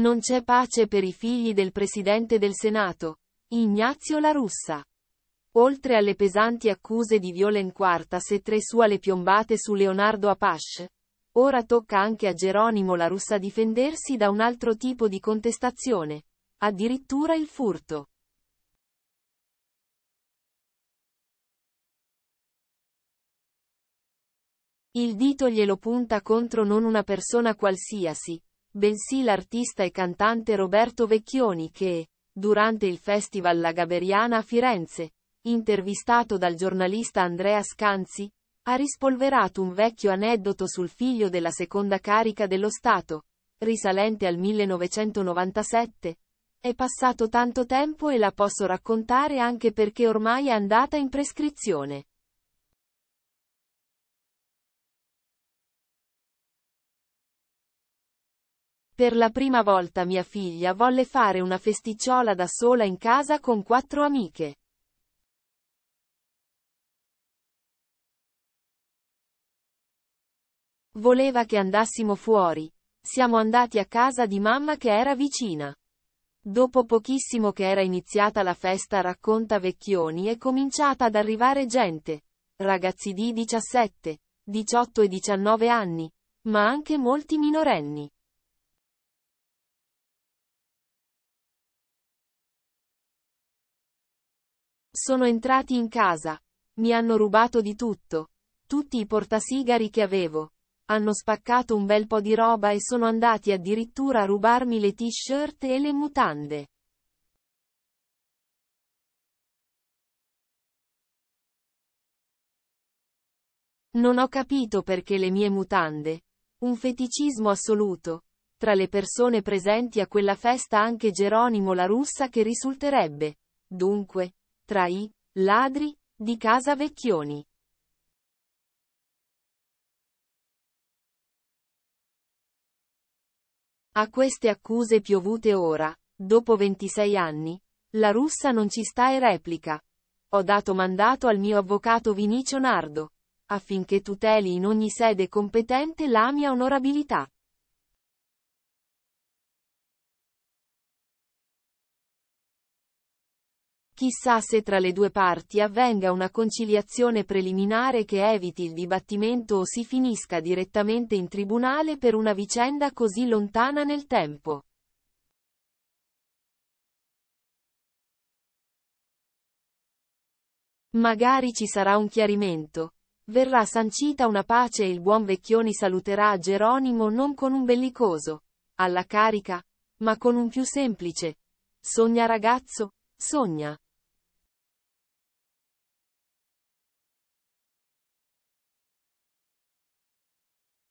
Non c'è pace per i figli del Presidente del Senato, Ignazio La Russa. Oltre alle pesanti accuse di Violen Quarta se tre sue piombate su Leonardo Apache, ora tocca anche a Geronimo La Russa difendersi da un altro tipo di contestazione, addirittura il furto. Il dito glielo punta contro non una persona qualsiasi, bensì l'artista e cantante Roberto Vecchioni che, durante il Festival La Gaberiana a Firenze, intervistato dal giornalista Andrea Scanzi, ha rispolverato un vecchio aneddoto sul figlio della seconda carica dello Stato, risalente al 1997. È passato tanto tempo e la posso raccontare anche perché ormai è andata in prescrizione. Per la prima volta mia figlia volle fare una festicciola da sola in casa con quattro amiche. Voleva che andassimo fuori. Siamo andati a casa di mamma che era vicina. Dopo pochissimo che era iniziata la festa racconta Vecchioni è cominciata ad arrivare gente. Ragazzi di 17, 18 e 19 anni, ma anche molti minorenni. Sono entrati in casa. Mi hanno rubato di tutto. Tutti i portasigari che avevo. Hanno spaccato un bel po' di roba e sono andati addirittura a rubarmi le t-shirt e le mutande. Non ho capito perché le mie mutande. Un feticismo assoluto. Tra le persone presenti a quella festa anche Geronimo la russa che risulterebbe, dunque, tra i ladri di casa Vecchioni. A queste accuse piovute ora, dopo 26 anni, la russa non ci sta e replica. Ho dato mandato al mio avvocato Vinicio Nardo, affinché tuteli in ogni sede competente la mia onorabilità. Chissà se tra le due parti avvenga una conciliazione preliminare che eviti il dibattimento o si finisca direttamente in tribunale per una vicenda così lontana nel tempo. Magari ci sarà un chiarimento. Verrà sancita una pace e il buon Vecchioni saluterà Geronimo non con un bellicoso, alla carica, ma con un più semplice. Sogna ragazzo, sogna.